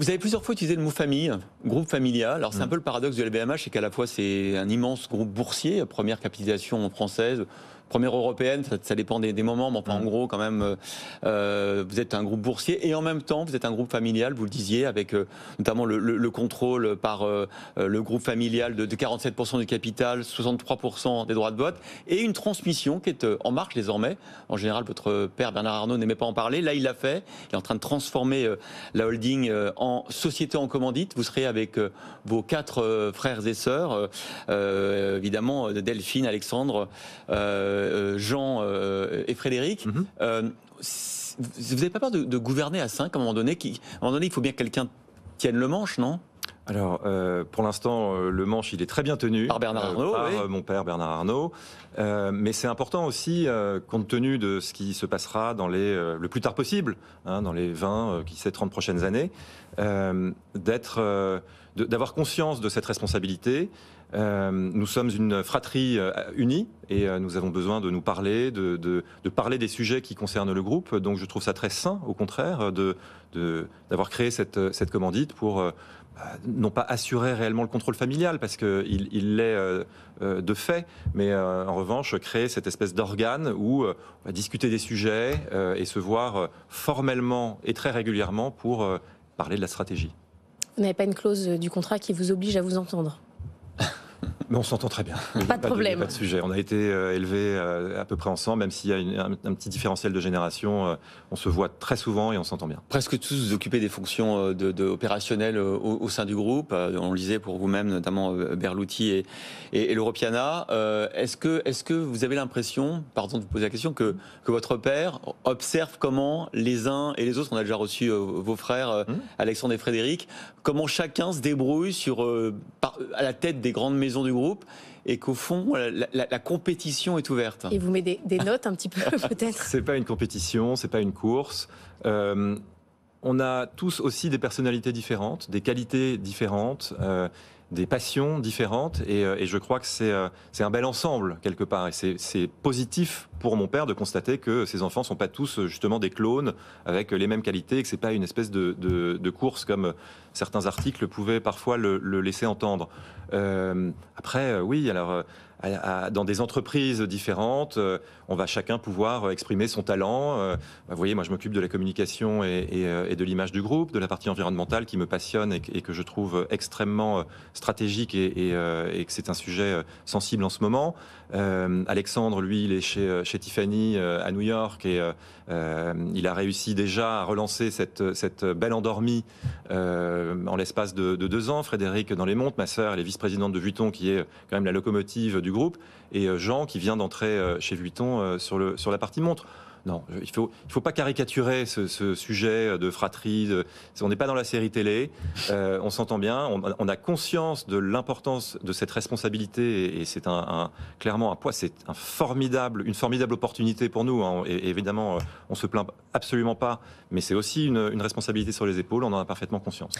Vous avez plusieurs fois utilisé le mot famille, groupe familial. Alors c'est un mm. peu le paradoxe de la c'est qu'à la fois c'est un immense groupe boursier, première capitalisation française, première européenne, ça, dépend des, moments, mais en gros, quand même, euh, euh, vous êtes un groupe boursier et en même temps, vous êtes un groupe familial, vous le disiez, avec euh, notamment le, contrôle par le groupe familial de, 47% du capital, 63% des droits de vote et une transmission qui est en marche désormais. En général, votre père Bernard Arnault n'aimait pas en parler. Là, il l'a fait. Il est en train de transformer la holding en société en commandite. Vous serez avec vos quatre frères et sœurs, évidemment, Delphine, Alexandre, euh, euh, Jean euh, et Frédéric. Mhm. vous n'avez pas peur de, gouverner à 5 à un moment donné qui, À un moment donné, il faut bien que quelqu'un tienne le manche, non alors, pour l'instant, le manche, il est très bien tenu. Par Bernard Arnault. par mon père, Bernard Arnault. mais c'est important aussi, compte tenu de ce qui se passera dans les, le plus tard possible, hein, dans les 20, qui sait, 30 prochaines années, d'être, d'avoir conscience de cette responsabilité euh, nous sommes une fratrie euh, unie et euh, nous avons besoin de nous parler, de, parler des sujets qui concernent le groupe. Donc je trouve ça très sain, au contraire, de, d'avoir créé cette, commandite pour bah, non pas assurer réellement le contrôle familial, parce qu'il il, l'est de fait, mais en revanche créer cette espèce d'organe où on va discuter des sujets et se voir formellement et très régulièrement pour parler de la stratégie. Vous n'avez pas une clause du contrat qui vous oblige à vous entendre mais on s'entend très bien. Pas, de problème. pas de sujet. On a été euh, élevés euh, à peu près ensemble, même s'il y a un, petit différentiel de génération. Euh, on se voit très souvent et on s'entend bien. Presque tous occupez des fonctions de, opérationnelles au, sein du groupe. On le disait pour vous-même, notamment Berlouti et, et, est-ce que, vous avez l'impression, pardon de vous poser la question, que, votre père observe comment les uns et les autres, on a déjà reçu vos frères, mmh. Alexandre et Frédéric, comment chacun se débrouille à la tête des grandes maisons du groupe groupe et qu'au fond, la, compétition est ouverte. Et vous met des, notes un petit peu, peut-être C'est pas une compétition, c'est pas une course. Euh, on a tous aussi des personnalités différentes, des qualités différentes. Euh, des passions différentes et, euh, je crois que euh, c'est un bel ensemble quelque part et c'est positif pour mon père de constater que ses enfants sont pas tous justement des clones avec les mêmes qualités et que c'est pas une espèce de, course comme certains articles pouvaient parfois le, laisser entendre. Euh, après, oui, alors dans des entreprises différentes, on va chacun pouvoir exprimer son talent. Bah, vous voyez, moi je m'occupe de la communication et, et de l'image du groupe, de la partie environnementale qui me passionne et, que je trouve extrêmement stratégique euh, et, que c'est un sujet euh, sensible en ce moment. Euh, Alexandre, lui, il est chez, Tiffany à New York et il a réussi déjà à relancer cette, belle endormie en l'espace de, deux ans. Frédéric dans les montres, ma sœur, elle est vice-présidente de Vuitton, qui est quand même la locomotive du groupe, et Jean qui vient d'entrer chez Vuitton sur, le, sur la partie montre. Non, il ne faut, il faut pas caricaturer ce, ce sujet euh, de fratrie. on n'est pas dans la série télé, euh, on s'entend bien, on, on, a conscience de l'importance de cette responsabilité et, c'est un, un, clairement un poids, c'est un formidable, une formidable opportunité pour nous. Hein. et, et, évidemment, euh, on se plaint absolument pas, mais c'est aussi une, une responsabilité sur les épaules, on en a parfaitement conscience.